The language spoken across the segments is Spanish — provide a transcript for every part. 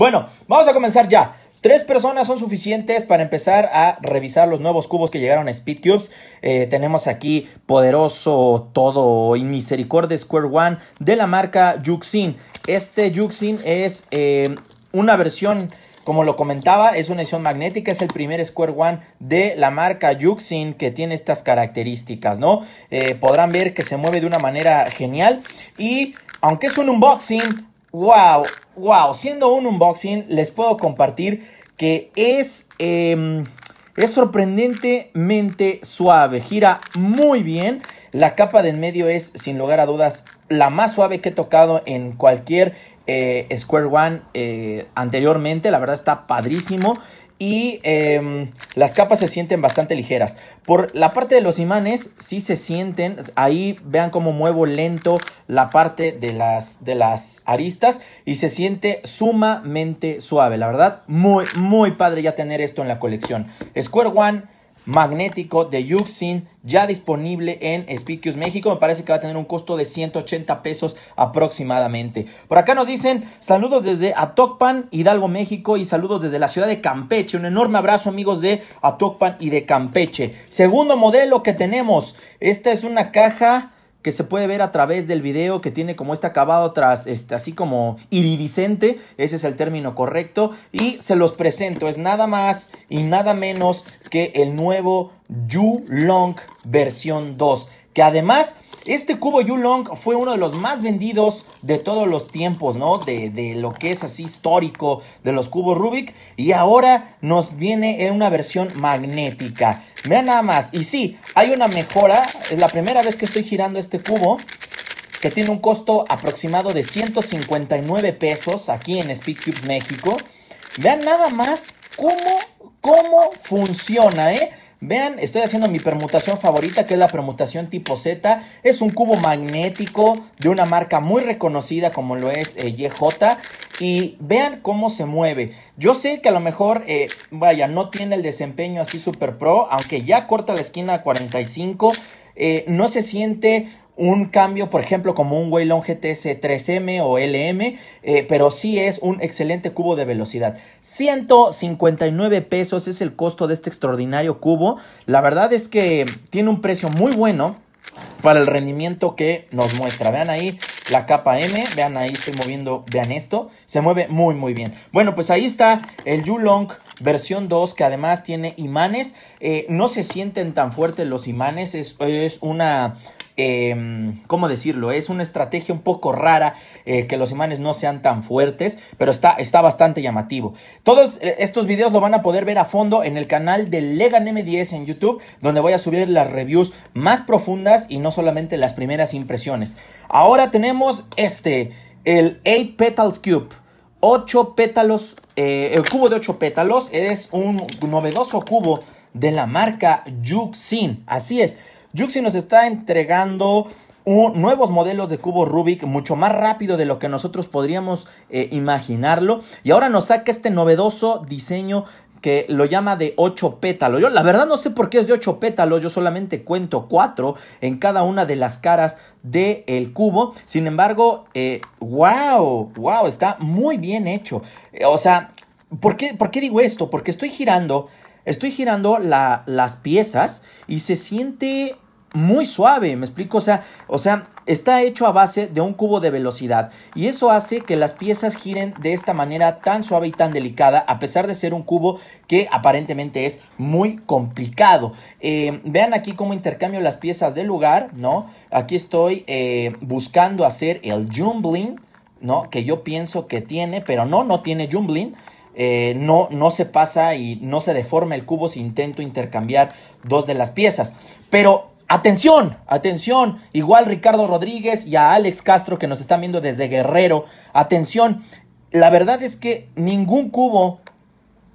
Bueno, vamos a comenzar ya. Tres personas son suficientes para empezar a revisar los nuevos cubos que llegaron a Speed Cubes. Eh, tenemos aquí poderoso, todo y misericordia Square One de la marca Juxin. Este Juxin es eh, una versión, como lo comentaba, es una edición magnética. Es el primer Square One de la marca Juxin que tiene estas características, ¿no? Eh, podrán ver que se mueve de una manera genial y aunque es un unboxing, Wow, wow. Siendo un unboxing, les puedo compartir que es, em, es sorprendentemente suave. Gira muy bien. La capa de en medio es, sin lugar a dudas, la más suave que he tocado en cualquier eh, Square One eh, anteriormente. La verdad está padrísimo y em, las capas se sienten bastante ligeras. Por la parte de los imanes sí se sienten, ahí vean cómo muevo lento la parte de las, de las aristas y se siente sumamente suave, la verdad, muy, muy padre ya tener esto en la colección. Square One magnético de Yuxin ya disponible en Spikius México. Me parece que va a tener un costo de 180 pesos aproximadamente. Por acá nos dicen saludos desde Atocpan, Hidalgo, México y saludos desde la ciudad de Campeche. Un enorme abrazo amigos de Atocpan y de Campeche. Segundo modelo que tenemos. Esta es una caja que se puede ver a través del video que tiene como este acabado tras este así como iridiscente, ese es el término correcto y se los presento, es nada más y nada menos que el nuevo Yu Long versión 2, que además este cubo Yulong fue uno de los más vendidos de todos los tiempos, ¿no? De, lo que es así histórico de los cubos Rubik. Y ahora nos viene en una versión magnética. Vean nada más. Y sí, hay una mejora. Es la primera vez que estoy girando este cubo que tiene un costo aproximado de 159 pesos aquí en Speedcube México. Vean nada más cómo, cómo funciona, ¿eh? Vean, estoy haciendo mi permutación favorita, que es la permutación tipo Z. Es un cubo magnético de una marca muy reconocida como lo es eh, YJ. Y vean cómo se mueve. Yo sé que a lo mejor, eh, vaya, no tiene el desempeño así super pro, aunque ya corta la esquina a 45. Eh, no se siente un cambio, por ejemplo, como un Waylon GTS 3M o LM, eh, pero sí es un excelente cubo de velocidad. 159 pesos es el costo de este extraordinario cubo. La verdad es que tiene un precio muy bueno para el rendimiento que nos muestra. Vean ahí la capa M, vean ahí estoy moviendo, vean esto, se mueve muy muy bien. Bueno, pues ahí está el Yulong versión 2 que además tiene imanes, eh, no se sienten tan fuertes los imanes, es, es una Em, ¿cómo decirlo? Es una estrategia un poco rara eh, que los imanes no sean tan fuertes, pero está, está bastante llamativo. Todos eh, estos videos lo van a poder ver a fondo en el canal de Legan M10 en YouTube, donde voy a subir las reviews más profundas y no solamente las primeras impresiones. Ahora tenemos este, el 8 Petals Cube. 8 pétalos, eh, el cubo de 8 pétalos es un novedoso cubo de la marca Juxin. Así es, Juxi nos está entregando un, nuevos modelos de cubo Rubik mucho más rápido de lo que nosotros podríamos eh, imaginarlo. Y ahora nos saca este novedoso diseño que lo llama de 8 pétalos. Yo la verdad no sé por qué es de 8 pétalos, yo solamente cuento 4 en cada una de las caras del cubo. Sin embargo, wow, eh, wow, está muy bien hecho. Eh, o sea, ¿por qué, ¿por qué digo esto? Porque estoy girando estoy girando las piezas y se siente muy suave, me explico, o sea, o sea, está hecho a base de un cubo de velocidad y eso hace que las piezas giren de esta manera tan suave y tan delicada a pesar de ser un cubo que aparentemente es muy complicado. Eh, vean aquí cómo intercambio las piezas del lugar, ¿no? Aquí estoy eh, buscando hacer el jumbling, ¿no? Que yo pienso que tiene, pero no, no tiene jumbling. Eh, no, no se pasa y no se deforma el cubo si intento intercambiar dos de las piezas. Pero Atención, atención, igual Ricardo Rodríguez y a Alex Castro que nos están viendo desde Guerrero, atención, la verdad es que ningún cubo,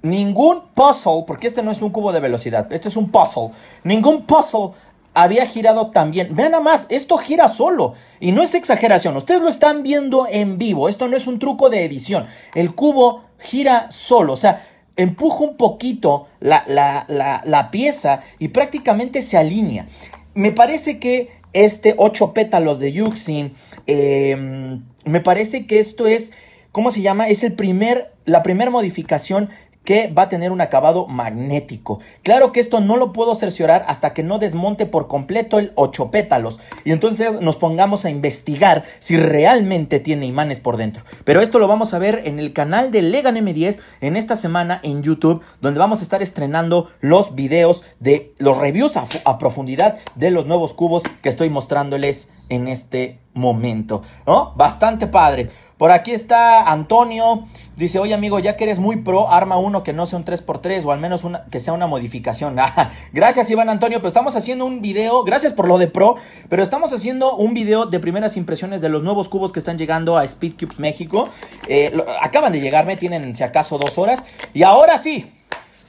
ningún puzzle, porque este no es un cubo de velocidad, este es un puzzle, ningún puzzle había girado también. Vean nada más, esto gira solo. Y no es exageración, ustedes lo están viendo en vivo. Esto no es un truco de edición. El cubo gira solo, o sea, empuja un poquito la, pieza y prácticamente se alinea. Me parece que este 8 pétalos de Yuxin, em, me parece que esto es, ¿cómo se llama? Es el primer, la primera modificación que va a tener un acabado magnético. Claro que esto no lo puedo cerciorar hasta que no desmonte por completo el 8 pétalos y entonces nos pongamos a investigar si realmente tiene imanes por dentro. Pero esto lo vamos a ver en el canal de Legan M10 en esta semana en YouTube, donde vamos a estar estrenando los videos de los reviews a, a profundidad de los nuevos cubos que estoy mostrándoles en este momento, ¿no? Bastante padre. Por aquí está Antonio, dice, oye amigo, ya que eres muy pro, arma uno que no sea un 3x3 o al menos una, que sea una modificación. Ah, gracias Iván Antonio, pero estamos haciendo un video, gracias por lo de pro, pero estamos haciendo un video de primeras impresiones de los nuevos cubos que están llegando a Speed México. Eh, acaban de llegarme, tienen si acaso dos horas. Y ahora sí,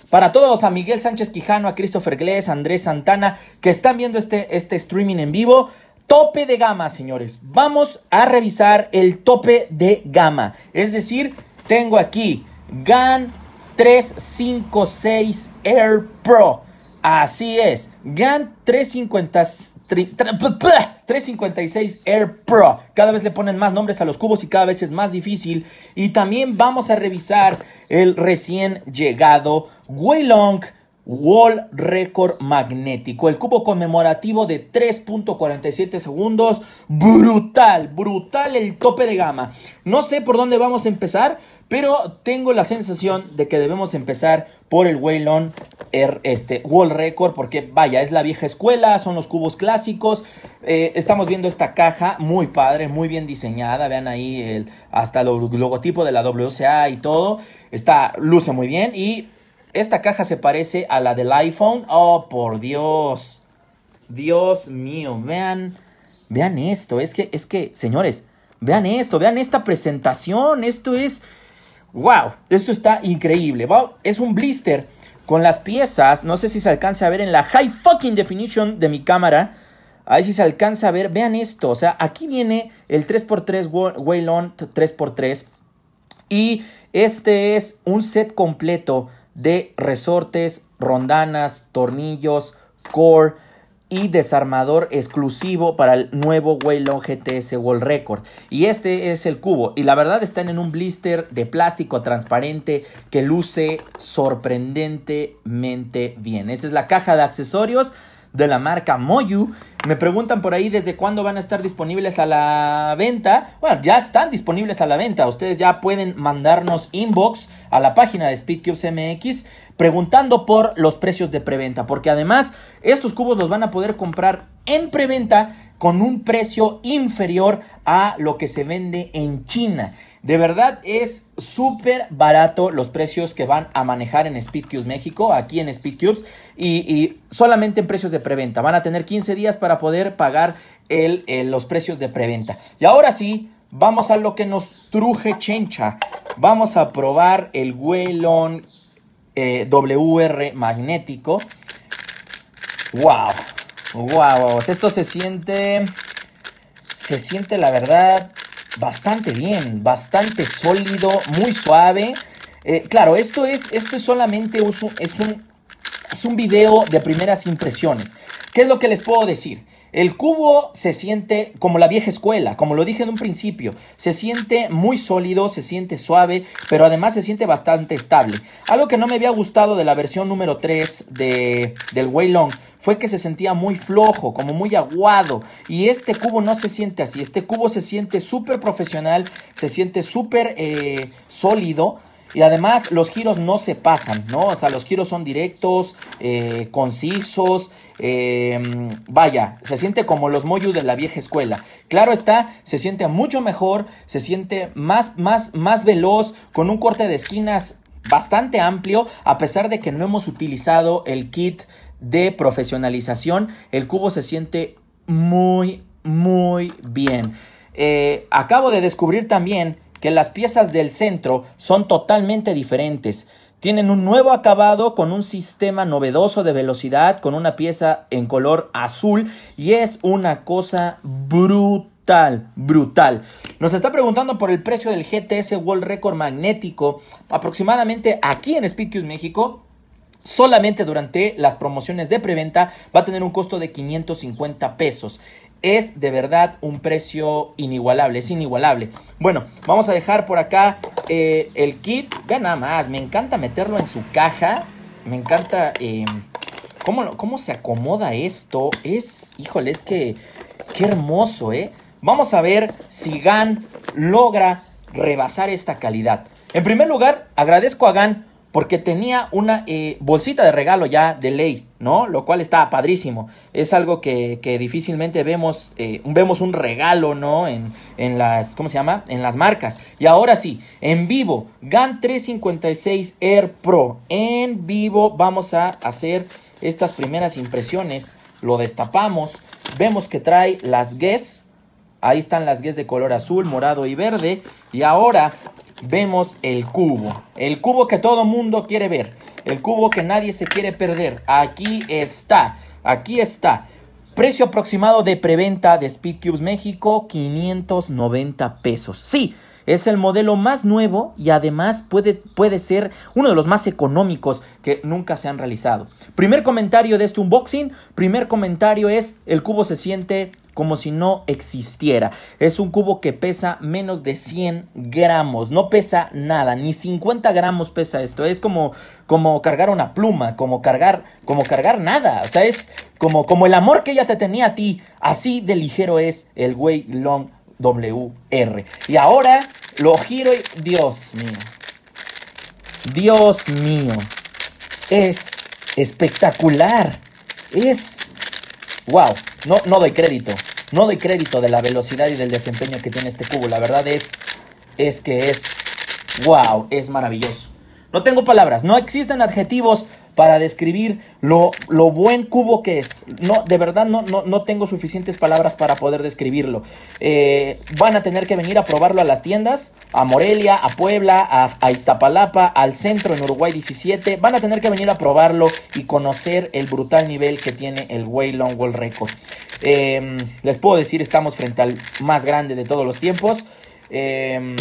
para todos, a Miguel Sánchez Quijano, a Christopher Glés, a Andrés Santana, que están viendo este, este streaming en vivo. Tope de gama, señores. Vamos a revisar el tope de gama. Es decir, tengo aquí GAN 356 Air Pro. Así es, GAN 356 Air Pro. Cada vez le ponen más nombres a los cubos y cada vez es más difícil. Y también vamos a revisar el recién llegado Weilong Wall Record magnético. El cubo conmemorativo de 3.47 segundos. Brutal, brutal el tope de gama. No sé por dónde vamos a empezar, pero tengo la sensación de que debemos empezar por el Waylon este, Wall Record, porque vaya, es la vieja escuela, son los cubos clásicos. Eh, estamos viendo esta caja muy padre, muy bien diseñada. Vean ahí el, hasta el logotipo de la WCA y todo. Está, luce muy bien y esta caja se parece a la del iPhone. Oh, por Dios. Dios mío, vean. Vean esto. Es que, es que, señores, vean esto, vean esta presentación. Esto es. ¡Wow! Esto está increíble. Wow, es un blister con las piezas. No sé si se alcanza a ver en la high fucking definition de mi cámara. A ver si se alcanza a ver. Vean esto. O sea, aquí viene el 3x3 Waylon 3x3. Y este es un set completo de resortes, rondanas, tornillos, core y desarmador exclusivo para el nuevo Waylon GTS World Record. Y este es el cubo. Y la verdad están en un blister de plástico transparente que luce sorprendentemente bien. Esta es la caja de accesorios de la marca Moyu. Me preguntan por ahí desde cuándo van a estar disponibles a la venta. Bueno, ya están disponibles a la venta. Ustedes ya pueden mandarnos inbox a la página de Speedcubes MX preguntando por los precios de preventa. Porque además, estos cubos los van a poder comprar en preventa con un precio inferior a lo que se vende en China. De verdad es súper barato los precios que van a manejar en Speedcubes México, aquí en Speedcubes, y, y solamente en precios de preventa. Van a tener 15 días para poder pagar el, los precios de preventa. Y ahora sí, vamos a lo que nos truje chencha. Vamos a probar el Wellon eh, WR magnético. ¡Wow! ¡Wow! Esto se siente. Se siente la verdad bastante bien, bastante sólido, muy suave. Eh, claro, esto es, esto es solamente es, un, es un video de primeras impresiones. ¿Qué es lo que les puedo decir? El cubo se siente como la vieja escuela, como lo dije en un principio, se siente muy sólido, se siente suave, pero además se siente bastante estable. Algo que no me había gustado de la versión número 3 de, del Waylong fue que se sentía muy flojo, como muy aguado. Y este cubo no se siente así. Este cubo se siente súper profesional, se siente súper eh, sólido. Y además los giros no se pasan, ¿no? O sea, los giros son directos, eh, concisos, Em, vaya, se siente como los Moyus de la vieja escuela. Claro está, se siente mucho mejor, se siente más, más, más veloz, con un corte de esquinas bastante amplio, a pesar de que no hemos utilizado el kit de profesionalización, el cubo se siente muy, muy bien. Eh, acabo de descubrir también que las piezas del centro son totalmente diferentes. Tienen un nuevo acabado con un sistema novedoso de velocidad, con una pieza en color azul y es una cosa brutal, brutal. Nos está preguntando por el precio del GTS World Record magnético aproximadamente aquí en Speedcues México. Solamente durante las promociones de preventa va a tener un costo de 550 pesos es de verdad un precio inigualable, es inigualable. Bueno, vamos a dejar por acá eh, el kit. gana más, me encanta meterlo en su caja. Me encanta em, cómo, cómo, se acomoda esto. Es, híjole, es que qué hermoso, ¿eh? Vamos a ver si GAN logra rebasar esta calidad. En primer lugar, agradezco a GAN porque tenía una eh, bolsita de regalo ya de ley, ¿no? Lo cual está padrísimo. Es algo que, difícilmente vemos, eh, vemos un regalo, ¿no? En, las, ¿cómo se llama? En las marcas. Y ahora sí, en vivo, GAN 356 Air Pro. En vivo vamos a hacer estas primeras impresiones. Lo destapamos, vemos que trae las Guess. Ahí están las gues de color azul, morado y verde. Y ahora vemos el cubo. El cubo que todo mundo quiere ver. El cubo que nadie se quiere perder. Aquí está. Aquí está. Precio aproximado de preventa de Speedcubes México, 590 pesos. Sí, es el modelo más nuevo y además puede, puede, ser uno de los más económicos que nunca se han realizado. Primer comentario de este unboxing, primer comentario es el cubo se siente como si no existiera. Es un cubo que pesa menos de 100 gramos, no pesa nada, ni 50 gramos pesa esto. Es como, como cargar una pluma, como cargar, como cargar nada. O sea, es como, como el amor que ella te tenía a ti. Así de ligero es el Way Long WR. Y ahora lo giro y... Dios mío. Dios mío. Es espectacular. Es wow, no, no doy crédito, no doy crédito de la velocidad y del desempeño que tiene este cubo. La verdad es, es que es, wow, es maravilloso. No tengo palabras, no existen adjetivos para describir lo, buen cubo que es. No, de verdad no, no, tengo suficientes palabras para poder describirlo. Eh, van a tener que venir a probarlo a las tiendas, a Morelia, a Puebla, a, Iztapalapa, al centro en Uruguay 17. Van a tener que venir a probarlo y conocer el brutal nivel que tiene el Way Long Record. Em, les puedo decir, estamos frente al más grande de todos los tiempos. Em,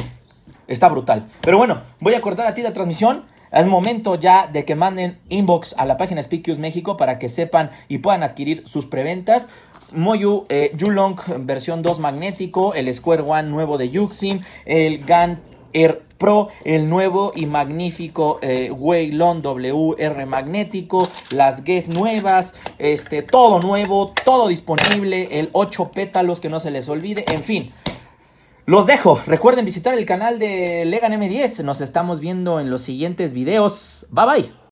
está brutal. Pero bueno, voy a cortar a ti la transmisión. Es momento ya de que manden inbox a la página Speakius México para que sepan y puedan adquirir sus preventas. Moyu Julong eh, Yulong versión 2 magnético, el Square One nuevo de Yuxin, el Gant Air Pro, el nuevo y magnífico eh, WR magnético, las Guess nuevas, este, todo nuevo, todo disponible, el 8 pétalos que no se les olvide, en fin. Los dejo. Recuerden visitar el canal de Legan M10. Nos estamos viendo en los siguientes videos. Bye bye.